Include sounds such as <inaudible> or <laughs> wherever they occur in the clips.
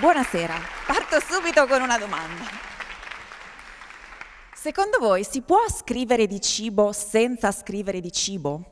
Buonasera, parto subito con una domanda. Secondo voi si può scrivere di cibo senza scrivere di cibo?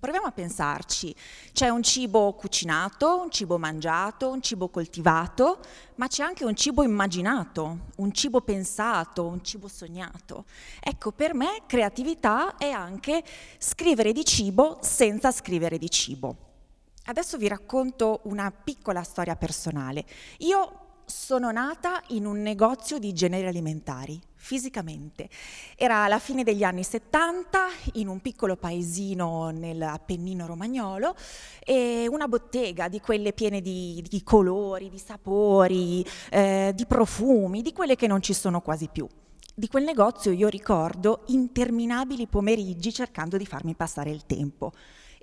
Proviamo a pensarci. C'è un cibo cucinato, un cibo mangiato, un cibo coltivato, ma c'è anche un cibo immaginato, un cibo pensato, un cibo sognato. Ecco, per me creatività è anche scrivere di cibo senza scrivere di cibo. Adesso vi racconto una piccola storia personale. Io sono nata in un negozio di generi alimentari, fisicamente. Era la fine degli anni 70, in un piccolo paesino nell'Appennino romagnolo, e una bottega di quelle piene di, di colori, di sapori, eh, di profumi, di quelle che non ci sono quasi più. Di quel negozio io ricordo interminabili pomeriggi cercando di farmi passare il tempo.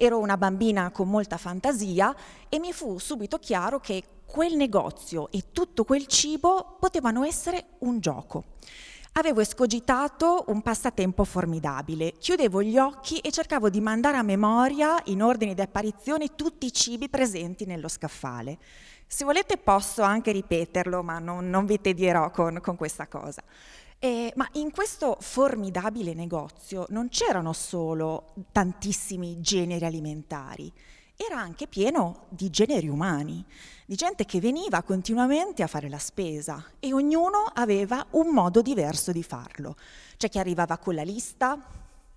Ero una bambina con molta fantasia e mi fu subito chiaro che quel negozio e tutto quel cibo potevano essere un gioco. Avevo escogitato un passatempo formidabile. Chiudevo gli occhi e cercavo di mandare a memoria, in ordine di apparizione, tutti i cibi presenti nello scaffale. Se volete posso anche ripeterlo, ma non, non vi tedierò con, con questa cosa. Eh, ma in questo formidabile negozio non c'erano solo tantissimi generi alimentari, era anche pieno di generi umani, di gente che veniva continuamente a fare la spesa e ognuno aveva un modo diverso di farlo. C'è chi arrivava con la lista,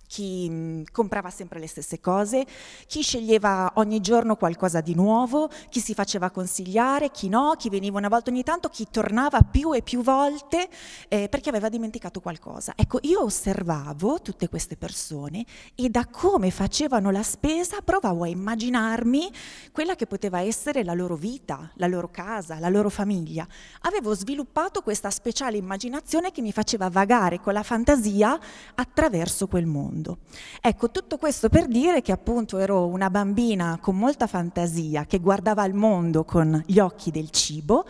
chi mm, comprava sempre le stesse cose, chi sceglieva ogni giorno qualcosa di nuovo, chi si faceva consigliare, chi no, chi veniva una volta ogni tanto, chi tornava più e più volte eh, perché aveva dimenticato qualcosa. Ecco, io osservavo tutte queste persone e da come facevano la spesa provavo a immaginarmi quella che poteva essere la loro vita, la loro casa, la loro famiglia. Avevo sviluppato questa speciale immaginazione che mi faceva vagare con la fantasia attraverso quel mondo mondo. Ecco, tutto questo per dire che appunto ero una bambina con molta fantasia, che guardava il mondo con gli occhi del cibo,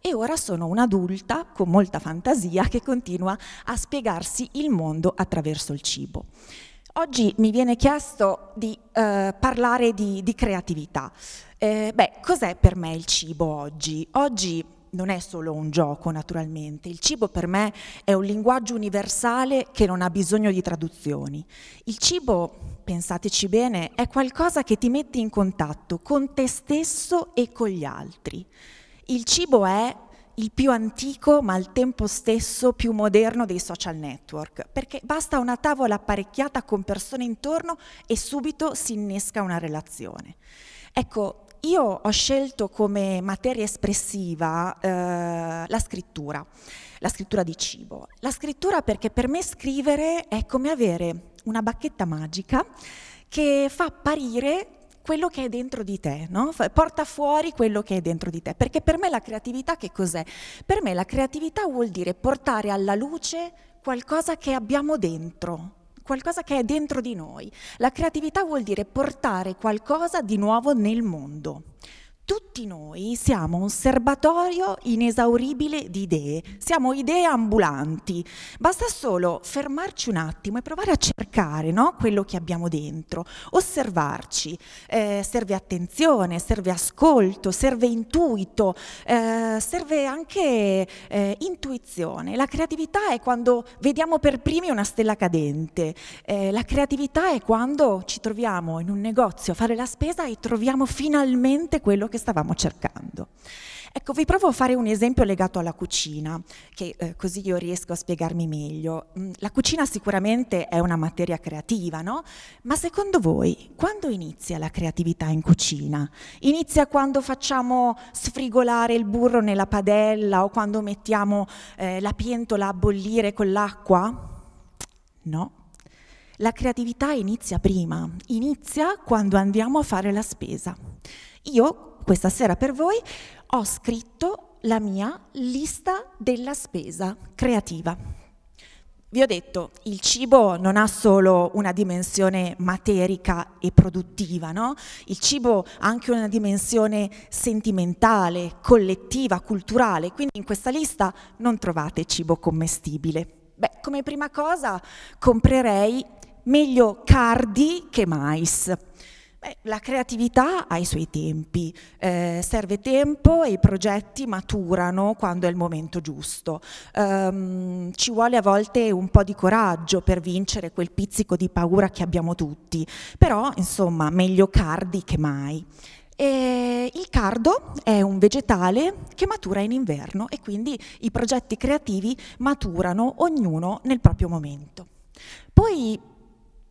e ora sono un'adulta con molta fantasia che continua a spiegarsi il mondo attraverso il cibo. Oggi mi viene chiesto di eh, parlare di, di creatività. Eh, beh, cos'è per me il cibo oggi? Oggi non è solo un gioco, naturalmente. Il cibo per me è un linguaggio universale che non ha bisogno di traduzioni. Il cibo, pensateci bene, è qualcosa che ti mette in contatto con te stesso e con gli altri. Il cibo è il più antico ma al tempo stesso più moderno dei social network, perché basta una tavola apparecchiata con persone intorno e subito si innesca una relazione. Ecco, io ho scelto come materia espressiva eh, la scrittura, la scrittura di cibo. La scrittura perché per me scrivere è come avere una bacchetta magica che fa apparire quello che è dentro di te, no? porta fuori quello che è dentro di te, perché per me la creatività che cos'è? Per me la creatività vuol dire portare alla luce qualcosa che abbiamo dentro, qualcosa che è dentro di noi. La creatività vuol dire portare qualcosa di nuovo nel mondo. Tutti noi siamo un serbatoio inesauribile di idee, siamo idee ambulanti. Basta solo fermarci un attimo e provare a cercare no? quello che abbiamo dentro, osservarci. Eh, serve attenzione, serve ascolto, serve intuito, eh, serve anche eh, intuizione. La creatività è quando vediamo per primi una stella cadente, eh, la creatività è quando ci troviamo in un negozio a fare la spesa e troviamo finalmente quello che che stavamo cercando. Ecco, vi provo a fare un esempio legato alla cucina, che eh, così io riesco a spiegarmi meglio. Mm, la cucina sicuramente è una materia creativa, no? Ma secondo voi quando inizia la creatività in cucina? Inizia quando facciamo sfrigolare il burro nella padella o quando mettiamo eh, la pientola a bollire con l'acqua? No. La creatività inizia prima, inizia quando andiamo a fare la spesa. Io questa sera per voi ho scritto la mia lista della spesa creativa. Vi ho detto, il cibo non ha solo una dimensione materica e produttiva, no? il cibo ha anche una dimensione sentimentale, collettiva, culturale, quindi in questa lista non trovate cibo commestibile. Beh, come prima cosa comprerei meglio cardi che mais. Beh, la creatività ha i suoi tempi, eh, serve tempo e i progetti maturano quando è il momento giusto. Um, ci vuole a volte un po' di coraggio per vincere quel pizzico di paura che abbiamo tutti, però insomma meglio cardi che mai. E il cardo è un vegetale che matura in inverno e quindi i progetti creativi maturano ognuno nel proprio momento. Poi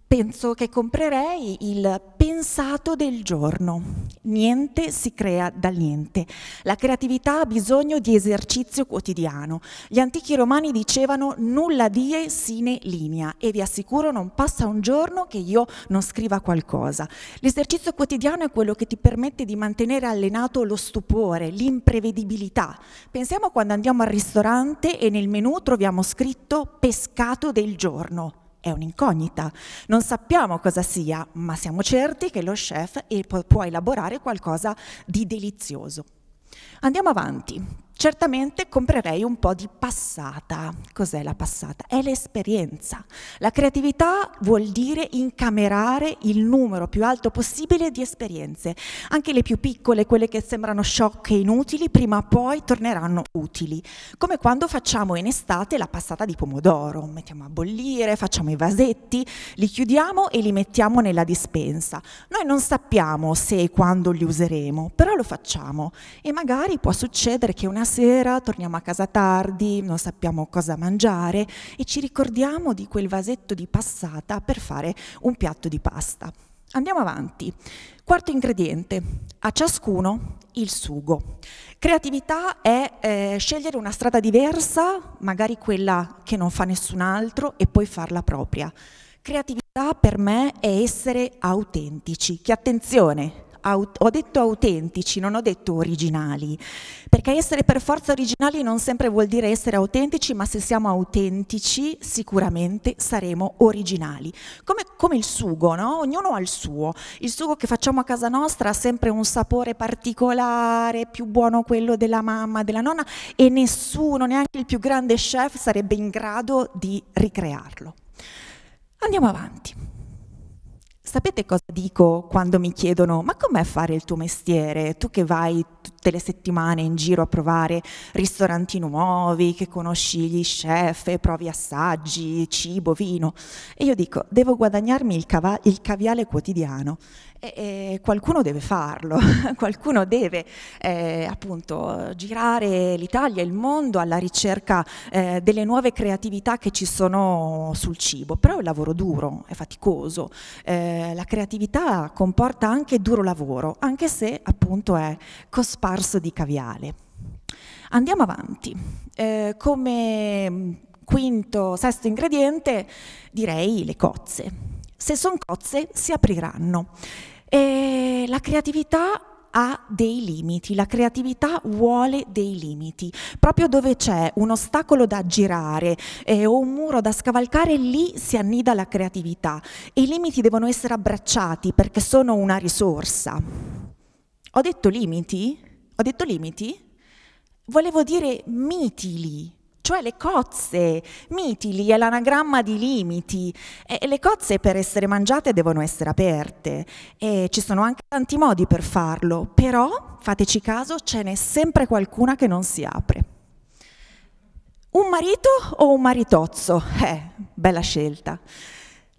penso che comprerei il pensato del giorno. Niente si crea da niente. La creatività ha bisogno di esercizio quotidiano. Gli antichi romani dicevano nulla die sine linea e vi assicuro non passa un giorno che io non scriva qualcosa. L'esercizio quotidiano è quello che ti permette di mantenere allenato lo stupore, l'imprevedibilità. Pensiamo quando andiamo al ristorante e nel menù troviamo scritto pescato del giorno è un'incognita. Non sappiamo cosa sia, ma siamo certi che lo chef può elaborare qualcosa di delizioso. Andiamo avanti. Certamente comprerei un po' di passata. Cos'è la passata? È l'esperienza. La creatività vuol dire incamerare il numero più alto possibile di esperienze. Anche le più piccole, quelle che sembrano sciocche e inutili, prima o poi torneranno utili. Come quando facciamo in estate la passata di pomodoro. Mettiamo a bollire, facciamo i vasetti, li chiudiamo e li mettiamo nella dispensa. Noi non sappiamo se e quando li useremo, però lo facciamo. E magari può succedere che una sera, torniamo a casa tardi, non sappiamo cosa mangiare e ci ricordiamo di quel vasetto di passata per fare un piatto di pasta. Andiamo avanti. Quarto ingrediente, a ciascuno il sugo. Creatività è eh, scegliere una strada diversa, magari quella che non fa nessun altro, e poi farla propria. Creatività per me è essere autentici, che attenzione, ho detto autentici, non ho detto originali, perché essere per forza originali non sempre vuol dire essere autentici, ma se siamo autentici sicuramente saremo originali. Come, come il sugo, no? ognuno ha il suo. Il sugo che facciamo a casa nostra ha sempre un sapore particolare, più buono quello della mamma, della nonna e nessuno, neanche il più grande chef, sarebbe in grado di ricrearlo. Andiamo avanti. Sapete cosa dico quando mi chiedono ma com'è fare il tuo mestiere? Tu che vai tutte le settimane in giro a provare ristoranti nuovi, che conosci gli chef, provi assaggi, cibo, vino. E io dico, devo guadagnarmi il, cava- il caviale quotidiano. E, e, qualcuno deve farlo, <laughs> qualcuno deve eh, appunto girare l'Italia, il mondo alla ricerca eh, delle nuove creatività che ci sono sul cibo. Però è un lavoro duro, è faticoso. Eh, la creatività comporta anche duro lavoro, anche se appunto è cosparso farsa di caviale. Andiamo avanti. Eh, come quinto, sesto ingrediente direi le cozze. Se sono cozze si apriranno. E la creatività ha dei limiti, la creatività vuole dei limiti. Proprio dove c'è un ostacolo da girare eh, o un muro da scavalcare, lì si annida la creatività e i limiti devono essere abbracciati perché sono una risorsa. Ho detto limiti? Ho detto limiti? Volevo dire mitili, cioè le cozze. Mitili è l'anagramma di limiti. E le cozze per essere mangiate devono essere aperte e ci sono anche tanti modi per farlo, però fateci caso, ce n'è sempre qualcuna che non si apre. Un marito o un maritozzo? Eh, bella scelta.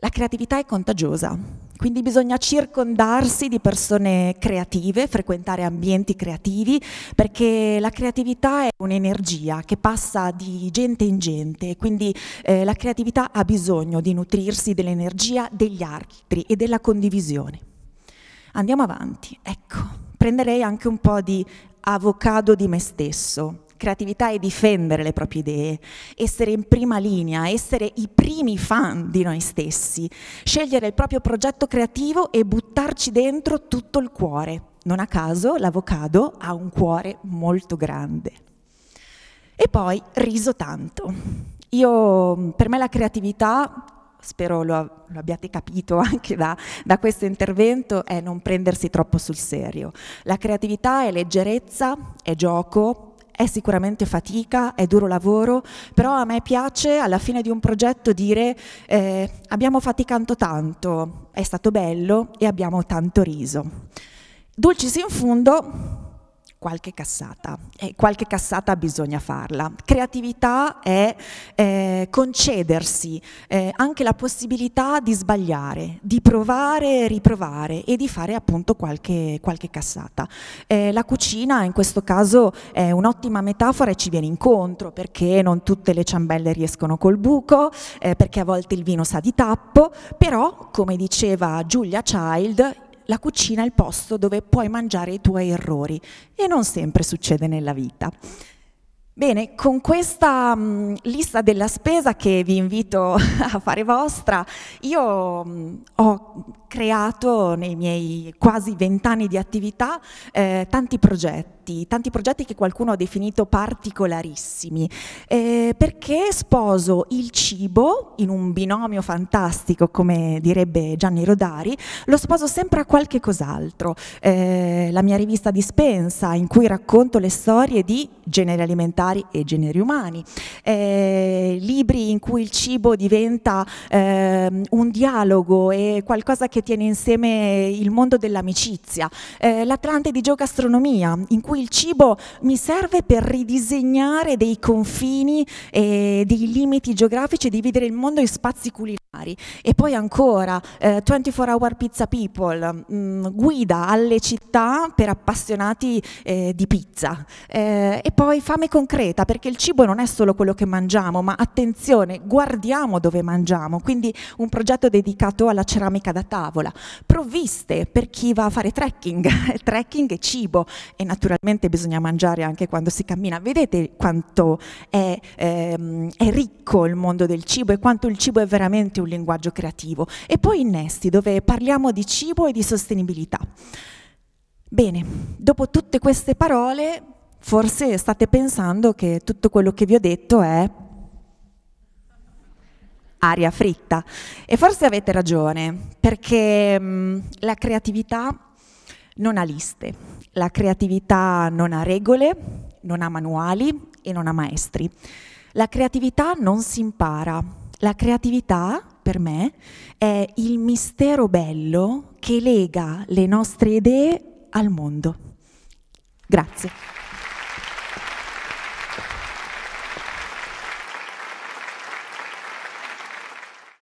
La creatività è contagiosa, quindi bisogna circondarsi di persone creative, frequentare ambienti creativi, perché la creatività è un'energia che passa di gente in gente, quindi eh, la creatività ha bisogno di nutrirsi dell'energia degli altri e della condivisione. Andiamo avanti, ecco, prenderei anche un po' di avocado di me stesso. Creatività è difendere le proprie idee, essere in prima linea, essere i primi fan di noi stessi, scegliere il proprio progetto creativo e buttarci dentro tutto il cuore. Non a caso l'avocado ha un cuore molto grande. E poi riso tanto. Io, per me la creatività spero lo, lo, abbiate capito <laughs> anche da, da, questo intervento, è non prendersi troppo sul serio. La creatività è leggerezza, è gioco, è sicuramente fatica, è duro lavoro, però a me piace alla fine di un progetto dire eh, abbiamo faticato tanto, è stato bello e abbiamo tanto riso. Dulcis in fundo qualche cassata e qualche cassata bisogna farla. Creatività è eh, concedersi eh, anche la possibilità di sbagliare, di provare, e riprovare e di fare appunto qualche, qualche cassata. Eh, la cucina in questo caso è un'ottima metafora e ci viene incontro perché non tutte le ciambelle riescono col buco, eh, perché a volte il vino sa di tappo, però come diceva Giulia Child, la cucina è il posto dove puoi mangiare i tuoi errori e non sempre succede nella vita. Bene, con questa mh, mm, lista della spesa che vi invito <laughs> a fare vostra, io mh, mm, ho creato nei miei quasi vent'anni di attività eh, tanti progetti, tanti progetti che qualcuno ha definito particolarissimi, eh, perché sposo il cibo in un binomio fantastico, come direbbe Gianni Rodari, lo sposo sempre a qualche cos'altro. Eh, la mia rivista Dispensa, in cui racconto le storie di generi alimentari, alimentari e generi umani, eh, libri in cui il cibo diventa eh, un dialogo e qualcosa che tiene insieme il mondo dell'amicizia, eh, l'Atlante di geogastronomia, in cui il cibo mi serve per ridisegnare dei confini e dei limiti geografici e dividere il mondo in spazi culinari. E poi ancora 24 eh, Hour Pizza People, mh, mm, guida alle città per appassionati eh, di pizza. Eh, e poi fame concreta concreta, perché il cibo non è solo quello che mangiamo, ma attenzione, guardiamo dove mangiamo, quindi un progetto dedicato alla ceramica da tavola, provviste per chi va a fare trekking, <laughs> trekking e cibo e naturalmente bisogna mangiare anche quando si cammina. Vedete quanto è, ehm, è ricco il mondo del cibo e quanto il cibo è veramente un linguaggio creativo. E poi innesti dove parliamo di cibo e di sostenibilità. Bene, dopo tutte queste parole Forse state pensando che tutto quello che vi ho detto è aria fritta e forse avete ragione perché mm, la creatività non ha liste, la creatività non ha regole, non ha manuali e non ha maestri. La creatività non si impara, la creatività per me è il mistero bello che lega le nostre idee al mondo. Grazie.